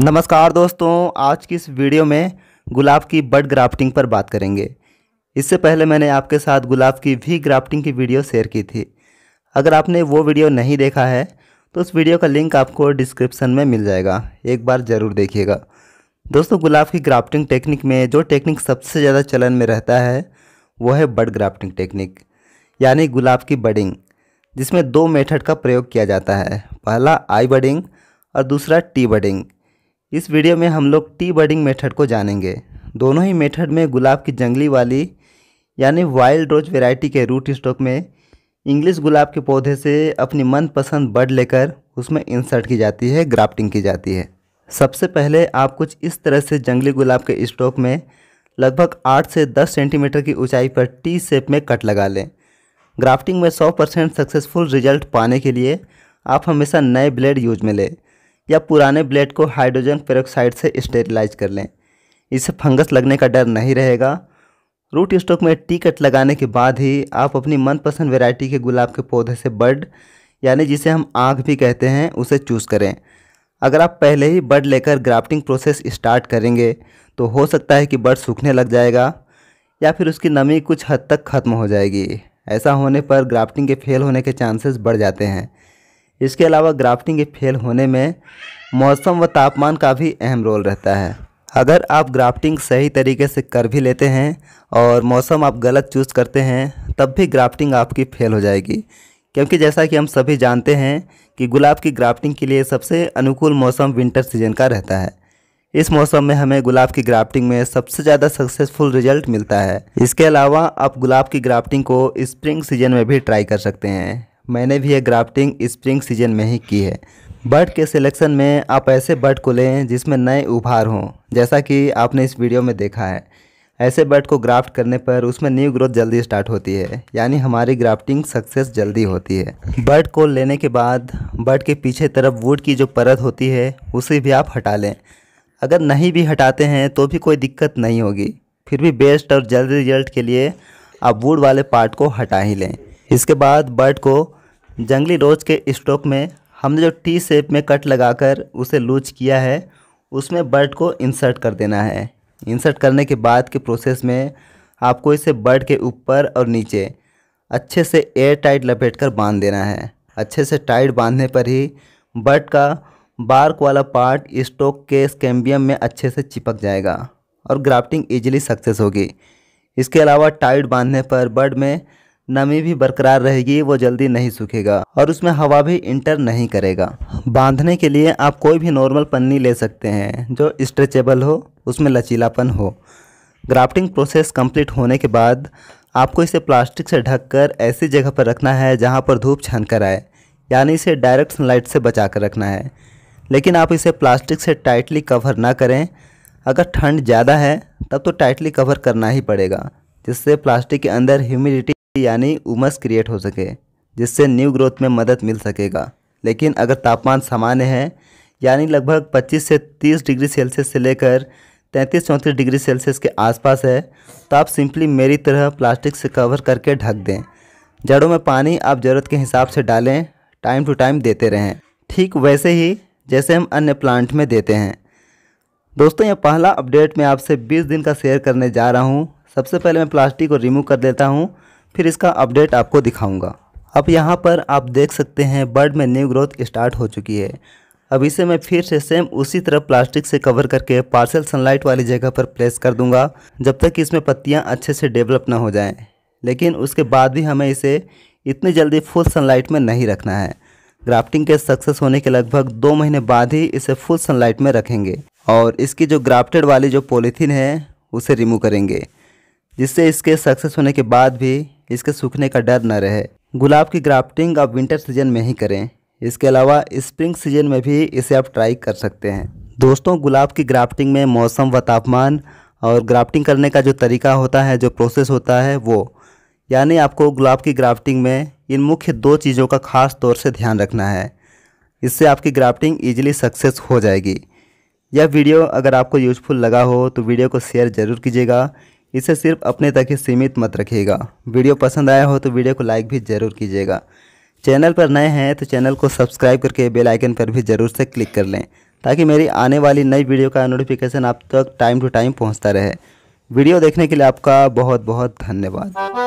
नमस्कार दोस्तों आज की इस वीडियो में गुलाब की बड ग्राफ्टिंग पर बात करेंगे इससे पहले मैंने आपके साथ गुलाब की भी ग्राफ्टिंग की वीडियो शेयर की थी अगर आपने वो वीडियो नहीं देखा है तो उस वीडियो का लिंक आपको डिस्क्रिप्शन में मिल जाएगा एक बार ज़रूर देखिएगा दोस्तों गुलाब की ग्राफ्टिंग टेक्निक में जो टेक्निक सबसे ज़्यादा चलन में रहता है वो है बड ग्राफ्टिंग टेक्निक यानी गुलाब की बडिंग जिसमें दो मेथड का प्रयोग किया जाता है पहला आई बडिंग और दूसरा टी बडिंग इस वीडियो में हम लोग टी बर्डिंग मेथड को जानेंगे दोनों ही मेथड में गुलाब की जंगली वाली यानी वाइल्ड रोज वेराइटी के रूट स्टॉक में इंग्लिश गुलाब के पौधे से अपनी मनपसंद बर्ड लेकर उसमें इंसर्ट की जाती है ग्राफ्टिंग की जाती है सबसे पहले आप कुछ इस तरह से जंगली गुलाब के स्टॉक में लगभग आठ से दस सेंटीमीटर की ऊंचाई पर टी शेप में कट लगा लें ग्राफ्टिंग में सौ परसेंट सक्सेसफुल रिजल्ट पाने के लिए आप हमेशा नए ब्लेड यूज में लें या पुराने ब्लेड को हाइड्रोजन पेरोक्साइड से स्टेरिलाइज कर लें इससे फंगस लगने का डर नहीं रहेगा रूट स्टॉक में टी कट लगाने के बाद ही आप अपनी मनपसंद वेराइटी के गुलाब के पौधे से बर्ड यानी जिसे हम आँख भी कहते हैं उसे चूज़ करें अगर आप पहले ही बर्ड लेकर ग्राफ्टिंग प्रोसेस स्टार्ट करेंगे तो हो सकता है कि बर्ड सूखने लग जाएगा या फिर उसकी नमी कुछ हद तक ख़त्म हो जाएगी ऐसा होने पर ग्राफ्टिंग के फेल होने के चांसेस बढ़ जाते हैं इसके अलावा ग्राफ्टिंग के फेल होने में मौसम व तापमान का भी अहम रोल रहता है अगर आप ग्राफ्टिंग सही तरीके से कर भी लेते हैं और मौसम आप गलत चूज़ करते हैं तब भी ग्राफ्टिंग आपकी फेल हो जाएगी क्योंकि जैसा कि हम सभी जानते हैं कि गुलाब की ग्राफ्टिंग के लिए सबसे अनुकूल मौसम विंटर सीजन का रहता है इस मौसम में हमें गुलाब की ग्राफ्टिंग में सबसे ज़्यादा सक्सेसफुल रिजल्ट मिलता है इसके अलावा आप गुलाब की ग्राफ्टिंग को स्प्रिंग सीजन में भी ट्राई कर सकते हैं मैंने भी ये ग्राफ्टिंग स्प्रिंग सीजन में ही की है बर्ड के सिलेक्शन में आप ऐसे बर्ड को लें जिसमें नए उभार हों जैसा कि आपने इस वीडियो में देखा है ऐसे बर्ड को ग्राफ्ट करने पर उसमें न्यू ग्रोथ जल्दी स्टार्ट होती है यानी हमारी ग्राफ्टिंग सक्सेस जल्दी होती है बर्ड को लेने के बाद बर्ड के पीछे तरफ वुड की जो परत होती है उसे भी आप हटा लें अगर नहीं भी हटाते हैं तो भी कोई दिक्कत नहीं होगी फिर भी बेस्ट और जल्द रिजल्ट के लिए आप वुड वाले पार्ट को हटा ही लें इसके बाद बर्ड को जंगली रोज के स्टॉक में हमने जो टी शेप में कट लगाकर उसे लूज किया है उसमें बर्ड को इंसर्ट कर देना है इंसर्ट करने के बाद के प्रोसेस में आपको इसे बर्ड के ऊपर और नीचे अच्छे से एयर टाइट लपेट कर बांध देना है अच्छे से टाइट बांधने पर ही बर्ड का बार्क वाला पार्ट स्टोक के स्कैम्बियम में अच्छे से चिपक जाएगा और ग्राफ्टिंग ईजिली सक्सेस होगी इसके अलावा टाइट बांधने पर बर्ड में नमी भी बरकरार रहेगी वो जल्दी नहीं सूखेगा और उसमें हवा भी इंटर नहीं करेगा बांधने के लिए आप कोई भी नॉर्मल पन्नी ले सकते हैं जो स्ट्रेचेबल हो उसमें लचीलापन हो ग्राफ्टिंग प्रोसेस कंप्लीट होने के बाद आपको इसे प्लास्टिक से ढककर ऐसी जगह पर रखना है जहाँ पर धूप छन कर आए यानी इसे डायरेक्ट सनलाइट से बचा कर रखना है लेकिन आप इसे प्लास्टिक से टाइटली कवर ना करें अगर ठंड ज़्यादा है तब तो टाइटली कवर करना ही पड़ेगा जिससे प्लास्टिक के अंदर ह्यूमिडिटी यानी उमस क्रिएट हो सके जिससे न्यू ग्रोथ में मदद मिल सकेगा लेकिन अगर तापमान सामान्य है यानी लगभग 25 से 30 डिग्री सेल्सियस से लेकर 33 चौंतीस डिग्री सेल्सियस के आसपास है तो आप सिंपली मेरी तरह प्लास्टिक से कवर करके ढक दें जड़ों में पानी आप ज़रूरत के हिसाब से डालें टाइम टू टाइम देते रहें ठीक वैसे ही जैसे हम अन्य प्लांट में देते हैं दोस्तों यह पहला अपडेट मैं आपसे 20 दिन का शेयर करने जा रहा हूँ सबसे पहले मैं प्लास्टिक को रिमूव कर देता हूँ फिर इसका अपडेट आपको दिखाऊंगा अब यहाँ पर आप देख सकते हैं बर्ड में न्यू ग्रोथ स्टार्ट हो चुकी है अब इसे मैं फिर से सेम उसी तरह प्लास्टिक से कवर करके पार्सल सनलाइट वाली जगह पर प्लेस कर दूंगा जब तक इसमें पत्तियाँ अच्छे से डेवलप ना हो जाएं लेकिन उसके बाद भी हमें इसे इतनी जल्दी फुल सनलाइट में नहीं रखना है ग्राफ्टिंग के सक्सेस होने के लगभग दो महीने बाद ही इसे फुल सनलाइट में रखेंगे और इसकी जो ग्राफ्टेड वाली जो पॉलीथीन है उसे रिमूव करेंगे जिससे इसके सक्सेस होने के बाद भी इसके सूखने का डर न रहे गुलाब की ग्राफ्टिंग आप विंटर सीजन में ही करें इसके अलावा स्प्रिंग सीजन में भी इसे आप ट्राई कर सकते हैं दोस्तों गुलाब की ग्राफ्टिंग में मौसम व तापमान और ग्राफ्टिंग करने का जो तरीका होता है जो प्रोसेस होता है वो यानी आपको गुलाब की ग्राफ्टिंग में इन मुख्य दो चीज़ों का खास तौर से ध्यान रखना है इससे आपकी ग्राफ्टिंग ईजिली सक्सेस हो जाएगी यह वीडियो अगर आपको यूजफुल लगा हो तो वीडियो को शेयर ज़रूर कीजिएगा इसे सिर्फ अपने तक ही सीमित मत रखिएगा वीडियो पसंद आया हो तो वीडियो को लाइक भी ज़रूर कीजिएगा चैनल पर नए हैं तो चैनल को सब्सक्राइब करके बेल आइकन पर भी ज़रूर से क्लिक कर लें ताकि मेरी आने वाली नई वीडियो का नोटिफिकेशन आप तक टाइम टू टाइम पहुंचता रहे वीडियो देखने के लिए आपका बहुत बहुत धन्यवाद